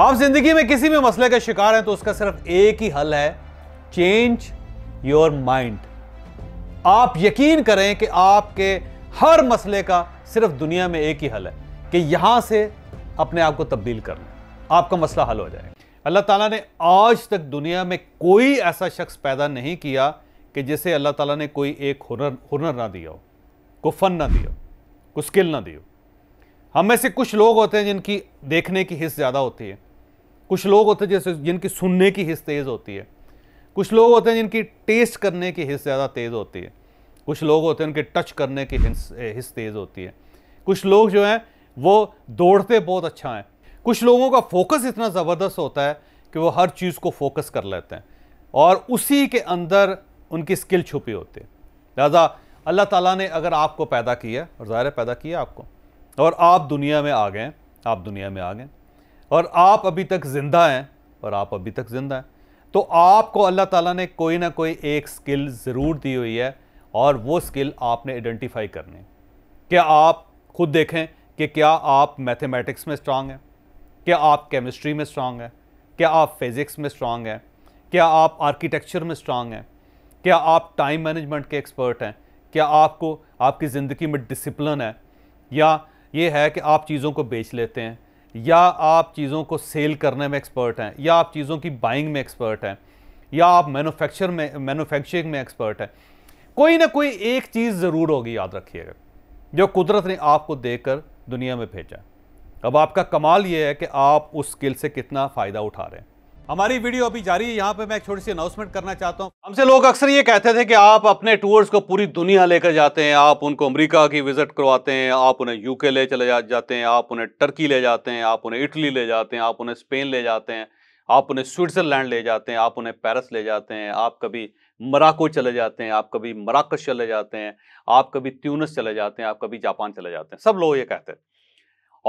आप जिंदगी में किसी भी मसले का शिकार हैं तो उसका सिर्फ एक ही हल है चेंज योर माइंड आप यकीन करें कि आपके हर मसले का सिर्फ दुनिया में एक ही हल है कि यहां से अपने आप को तब्दील कर लें आपका मसला हल हो जाए अल्लाह ताला ने आज तक दुनिया में कोई ऐसा शख्स पैदा नहीं किया कि जिसे अल्लाह ताला ने कोई एक हुनर हुनर ना दिया हो को फन ना दिया को स्किल ना दिया हम में से कुछ लोग होते हैं जिनकी देखने की हिस्स ज़्यादा होती है कुछ लोग होते हैं जैसे जिनकी सुनने की हिस्स तेज़ होती है कुछ लोग होते हैं जिनकी टेस्ट करने की हिस्स ज़्यादा तेज़ होती है कुछ लोग होते हैं उनके टच करने की हिस्स तेज़ होती है कुछ लोग जो हैं वो दौड़ते बहुत अच्छा हैं कुछ लोगों का फोकस इतना ज़बरदस्त होता है कि वो हर चीज़ को फोकस कर लेते हैं और उसी के अंदर उनकी स्किल छुपी होती है लिहाजा अल्लाह ताला ने अगर आपको पैदा किया और ज़ाहिर पैदा किया आपको और आप दुनिया में आ गए आप दुनिया में आ गए और आप अभी तक ज़िंदा हैं और आप अभी तक ज़िंदा हैं तो आपको अल्लाह ताला ने कोई ना कोई एक स्किल ज़रूर दी हुई है और वो स्किल आपने आइडेंटिफाई करनी क्या आप खुद देखें कि क्या आप मैथमेटिक्स में स्ट्रांग हैं क्या आप केमिस्ट्री में स्ट्रांग हैं क्या आप फिज़िक्स में स्ट्रांग हैं क्या आप आर्किटेक्चर में स्ट्रांग हैं क्या आप टाइम मैनेजमेंट के एक्सपर्ट हैं क्या आपको आपकी ज़िंदगी में डिसिप्लिन है या ये है कि आप चीज़ों को बेच लेते हैं या आप चीज़ों को सेल करने में एक्सपर्ट हैं या आप चीज़ों की बाइंग में एक्सपर्ट हैं या आप मैनुफैक्चर में मैनुफैक्चरिंग में एक्सपर्ट हैं कोई ना कोई एक चीज़ ज़रूर होगी याद रखिएगा जो कुदरत ने आपको देकर दुनिया में भेजा अब आपका कमाल यह है कि आप उस स्किल से कितना फ़ायदा उठा रहे हैं हमारी वीडियो अभी जारी है यहाँ पे मैं एक छोटी सी अनाउंसमेंट करना चाहता हूँ हमसे लोग अक्सर ये कहते थे कि आप अपने टूर्स को पूरी दुनिया लेकर जाते हैं आप उनको अमेरिका की विजिट करवाते हैं आप उन्हें यूके ले चले जा, जाते हैं आप उन्हें टर्की ले जाते हैं आप उन्हें इटली ले जाते हैं आप उन्हें स्पेन ले जाते हैं आप उन्हें स्विट्ज़रलैंड ले जाते हैं आप उन्हें पैरिस ले जाते हैं आप कभी मराको चले जाते हैं आप कभी मराकस चले जाते हैं आप कभी त्यूनस चले जाते हैं आप कभी जापान चले जाते हैं सब लोग ये कहते हैं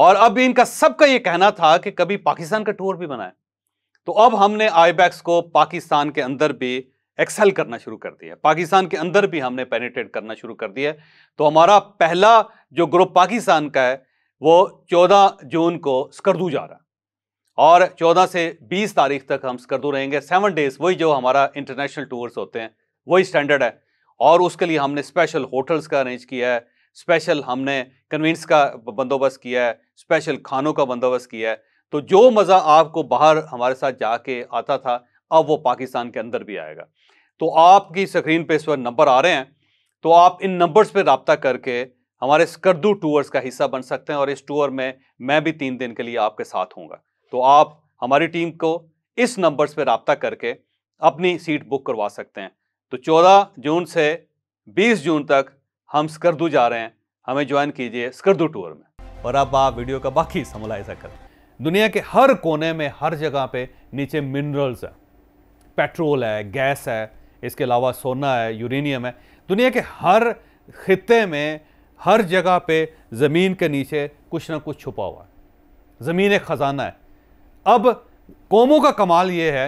और अब इनका सबका ये कहना था कि कभी पाकिस्तान का टूर भी बनाए तो अब हमने आईबैक्स को पाकिस्तान के अंदर भी एक्सेल करना शुरू कर दिया पाकिस्तान के अंदर भी हमने पेनिट्रेट करना शुरू कर दिया तो हमारा पहला जो ग्रुप पाकिस्तान का है वो 14 जून को स्कर्दू जा रहा और 14 से 20 तारीख तक हम स्कर्दू रहेंगे सेवन डेज वही जो हमारा इंटरनेशनल टूर्स होते हैं वही स्टैंडर्ड है और उसके लिए हमने स्पेशल होटल्स का अरेंज किया है स्पेशल हमने कन्वींस का बंदोबस्त किया है स्पेशल खानों का बंदोबस्त किया है तो जो मज़ा आपको बाहर हमारे साथ जाके आता था अब वो पाकिस्तान के अंदर भी आएगा तो आपकी स्क्रीन पे इस वक्त नंबर आ रहे हैं तो आप इन नंबर्स पे रबता करके हमारे स्कर्दू टूर्स का हिस्सा बन सकते हैं और इस टूर में मैं भी तीन दिन के लिए आपके साथ हूँ तो आप हमारी टीम को इस नंबर्स पर रबता करके अपनी सीट बुक करवा सकते हैं तो चौदह जून से बीस जून तक हम स्कर्दू जा रहे हैं हमें ज्वाइन कीजिए स्कर्दू टूर में और अब आप वीडियो का बाकी समलाइजा करें दुनिया के हर कोने में हर जगह पे नीचे मिनरल्स है पेट्रोल है गैस है इसके अलावा सोना है यूरेनियम है दुनिया के हर खत्े में हर जगह पे ज़मीन के नीचे कुछ ना कुछ छुपा हुआ है ज़मीन एक ख़ज़ाना है अब कौमों का कमाल ये है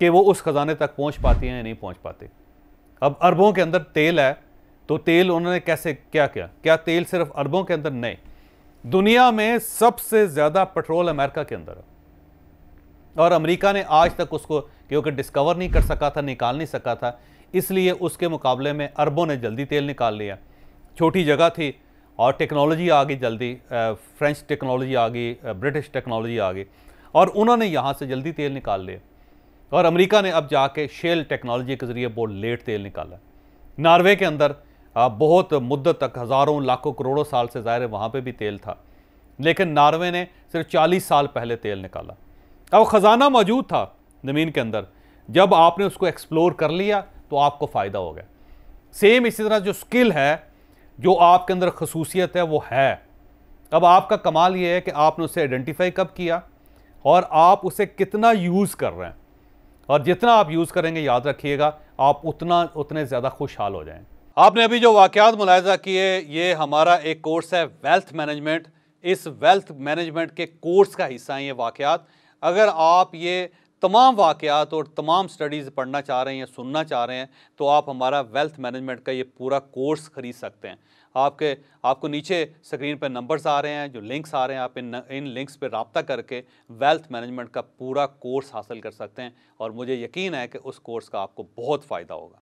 कि वो उस ख़ज़ाने तक पहुंच पाती हैं या नहीं पहुंच पाती अब अरबों के अंदर तेल है तो तेल उन्होंने कैसे क्या किया क्या तेल सिर्फ अरबों के अंदर नहीं दुनिया में सबसे ज्यादा पेट्रोल अमेरिका के अंदर और अमेरिका ने आज तक उसको क्योंकि डिस्कवर नहीं कर सका था निकाल नहीं सका था इसलिए उसके मुकाबले में अरबों ने जल्दी तेल निकाल लिया छोटी जगह थी और टेक्नोलॉजी आ गई जल्दी फ्रेंच टेक्नोलॉजी आ गई ब्रिटिश टेक्नोलॉजी आ गई और उन्होंने यहाँ से जल्दी तेल निकाल लिया और अमेरिका ने अब जाके शेल टेक्नोलॉजी के ज़रिए बहुत लेट तेल निकाला नॉर्वे के अंदर बहुत मुद्दत तक हज़ारों लाखों करोड़ों साल से ज़ाहिर है वहाँ पर भी तेल था लेकिन नार्वे ने सिर्फ चालीस साल पहले तेल निकाला अब ख़जाना मौजूद था ज़मीन के अंदर जब आपने उसको एक्सप्लोर कर लिया तो आपको फ़ायदा हो गया सेम इसी तरह जो स्किल है जो आपके अंदर खसूसियत है वो है अब आपका कमाल ये है कि आपने उसे आइडेंटिफाई कब किया और आप उसे कितना यूज़ कर रहे हैं और जितना आप यूज़ करेंगे याद रखिएगा आप उतना उतने ज़्यादा खुशहाल हो जाएंगे आपने अभी जो वाक़ात मुलायजा किए ये हमारा एक कोर्स है वेल्थ मैनेजमेंट इस वेल्थ मैनेजमेंट के कोर्स का हिस्सा हैं ये वाक़ात अगर आप ये तमाम वाक़ात और तमाम स्टडीज़ पढ़ना चाह रहे हैं या सुनना चाह रहे हैं तो आप हमारा वेल्थ मैनेजमेंट का ये पूरा कोर्स ख़रीद सकते हैं आपके आपको नीचे स्क्रीन पर नंबर्स आ रहे हैं जो लिंक्स आ रहे हैं आप इन इन लिंक्स पर रबता करके वेल्थ मैनेजमेंट का पूरा कोर्स हासिल कर सकते हैं और मुझे यकीन है कि उस कोर्स का आपको बहुत फ़ायदा होगा